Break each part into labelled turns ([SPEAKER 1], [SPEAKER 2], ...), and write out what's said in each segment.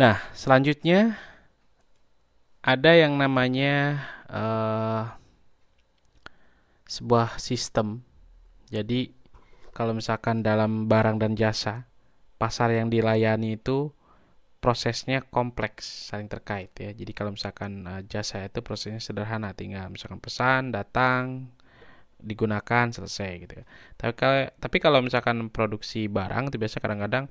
[SPEAKER 1] Nah, selanjutnya ada yang namanya uh, sebuah sistem. Jadi kalau misalkan dalam barang dan jasa, pasar yang dilayani itu prosesnya kompleks, saling terkait ya. Jadi kalau misalkan uh, jasa itu prosesnya sederhana, tinggal misalkan pesan, datang, digunakan selesai gitu ya. Tapi kalau tapi kalau misalkan produksi barang itu biasa kadang-kadang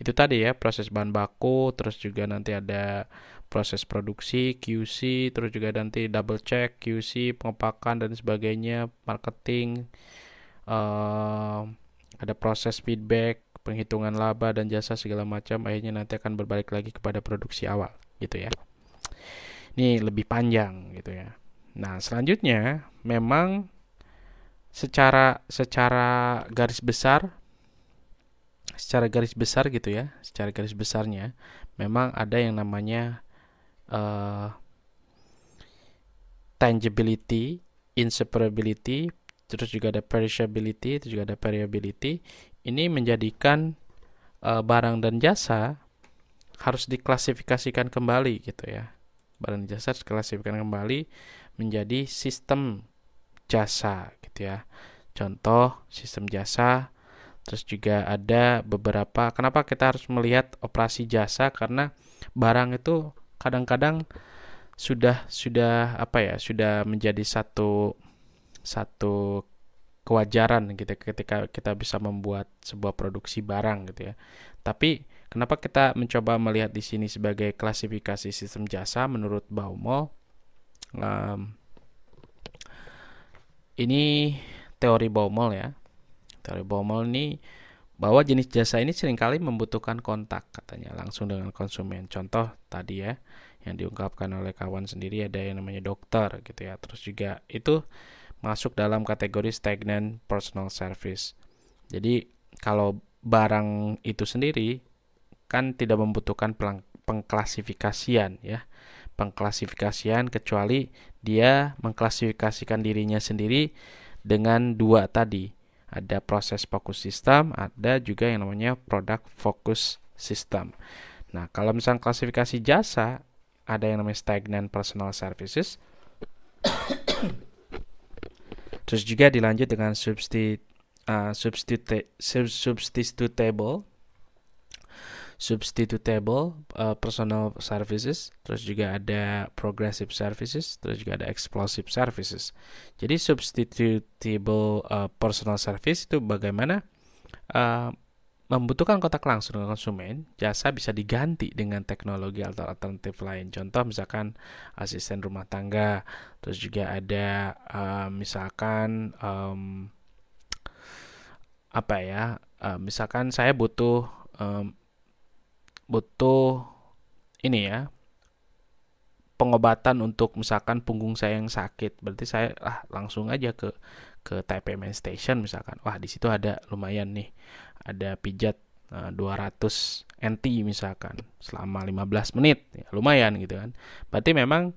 [SPEAKER 1] itu tadi ya proses bahan baku terus juga nanti ada proses produksi QC terus juga nanti double check QC pengepakan dan sebagainya marketing uh, ada proses feedback penghitungan laba dan jasa segala macam akhirnya nanti akan berbalik lagi kepada produksi awal gitu ya. Ini lebih panjang gitu ya. Nah, selanjutnya memang secara secara garis besar secara garis besar gitu ya secara garis besarnya memang ada yang namanya uh, tangibility inseparability terus juga ada perishability terus juga ada variability ini menjadikan uh, barang dan jasa harus diklasifikasikan kembali gitu ya barang dan jasa harus diklasifikasikan kembali menjadi sistem jasa gitu ya. Contoh sistem jasa terus juga ada beberapa kenapa kita harus melihat operasi jasa karena barang itu kadang-kadang sudah sudah apa ya sudah menjadi satu satu kewajaran gitu ya, ketika kita bisa membuat sebuah produksi barang gitu ya. Tapi kenapa kita mencoba melihat di sini sebagai klasifikasi sistem jasa menurut Baumol? Um, ini teori Baumol ya. Teori Baumol ini bahwa jenis jasa ini seringkali membutuhkan kontak katanya langsung dengan konsumen. Contoh tadi ya yang diungkapkan oleh kawan sendiri ada yang namanya dokter gitu ya. Terus juga itu masuk dalam kategori stagnant personal service. Jadi kalau barang itu sendiri kan tidak membutuhkan pengklasifikasian ya pengklasifikasian kecuali dia mengklasifikasikan dirinya sendiri dengan dua tadi. Ada proses fokus sistem, ada juga yang namanya produk fokus sistem. Nah, kalau misalnya klasifikasi jasa, ada yang namanya stagnant personal services. Terus juga dilanjut dengan substitute uh, ah, substitute substitutable substitutable uh, personal services, terus juga ada progressive services, terus juga ada explosive services. Jadi substitutable uh, personal service itu bagaimana uh, membutuhkan kontak langsung dengan konsumen, jasa bisa diganti dengan teknologi atau alternatif lain. Contoh misalkan asisten rumah tangga, terus juga ada uh, misalkan um, apa ya, uh, misalkan saya butuh um, butuh ini ya pengobatan untuk misalkan punggung saya yang sakit berarti saya ah, langsung aja ke ke Taipei Main Station misalkan wah di situ ada lumayan nih ada pijat uh, 200 NT misalkan selama 15 menit ya, lumayan gitu kan berarti memang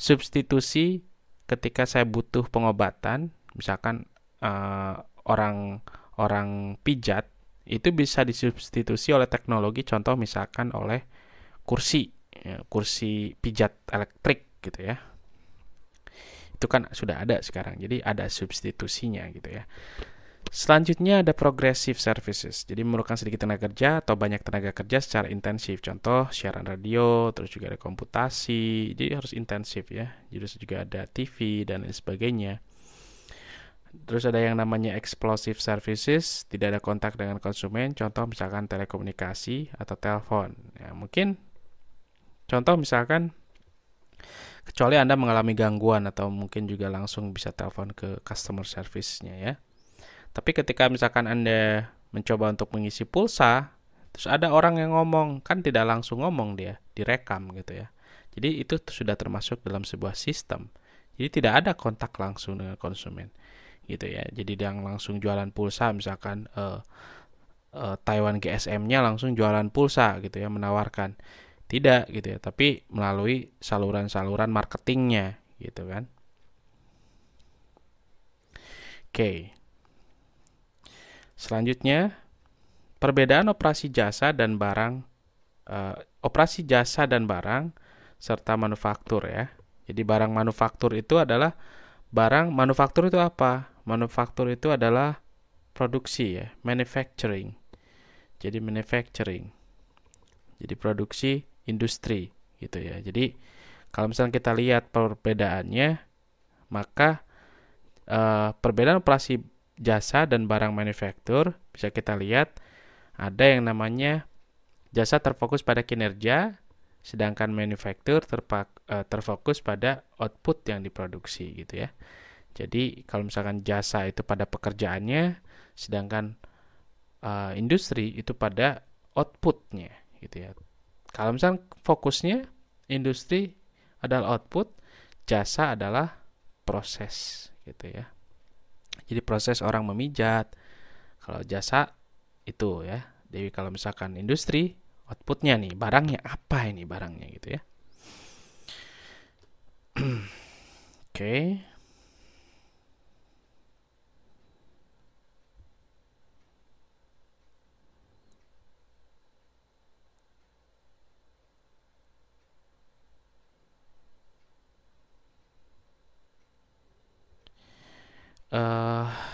[SPEAKER 1] substitusi ketika saya butuh pengobatan misalkan uh, orang orang pijat itu bisa disubstitusi oleh teknologi contoh misalkan oleh kursi ya, kursi pijat elektrik gitu ya itu kan sudah ada sekarang jadi ada substitusinya gitu ya Selanjutnya ada progressive services, jadi memerlukan sedikit tenaga kerja atau banyak tenaga kerja secara intensif. Contoh siaran radio, terus juga ada komputasi, jadi harus intensif ya. Jadi juga ada TV dan lain sebagainya. Terus ada yang namanya explosive services, tidak ada kontak dengan konsumen, contoh misalkan telekomunikasi atau telepon. Ya, mungkin contoh misalkan kecuali Anda mengalami gangguan atau mungkin juga langsung bisa telepon ke customer service-nya ya. Tapi ketika misalkan Anda mencoba untuk mengisi pulsa, terus ada orang yang ngomong, kan tidak langsung ngomong dia, direkam gitu ya. Jadi itu sudah termasuk dalam sebuah sistem. Jadi tidak ada kontak langsung dengan konsumen gitu ya jadi yang langsung jualan pulsa misalkan uh, uh, Taiwan GSM-nya langsung jualan pulsa gitu ya menawarkan tidak gitu ya tapi melalui saluran-saluran marketingnya gitu kan oke selanjutnya perbedaan operasi jasa dan barang uh, operasi jasa dan barang serta manufaktur ya jadi barang manufaktur itu adalah Barang manufaktur itu apa? Manufaktur itu adalah produksi ya, manufacturing. Jadi manufacturing. Jadi produksi industri gitu ya. Jadi kalau misalnya kita lihat perbedaannya, maka uh, perbedaan operasi jasa dan barang manufaktur bisa kita lihat ada yang namanya jasa terfokus pada kinerja, sedangkan manufaktur eh, terfokus pada output yang diproduksi gitu ya. Jadi kalau misalkan jasa itu pada pekerjaannya, sedangkan uh, industri itu pada outputnya gitu ya. Kalau misalkan fokusnya industri adalah output, jasa adalah proses gitu ya. Jadi proses orang memijat, kalau jasa itu ya. Jadi kalau misalkan industri outputnya nih barangnya apa ini barangnya gitu ya oke okay. uh, eh,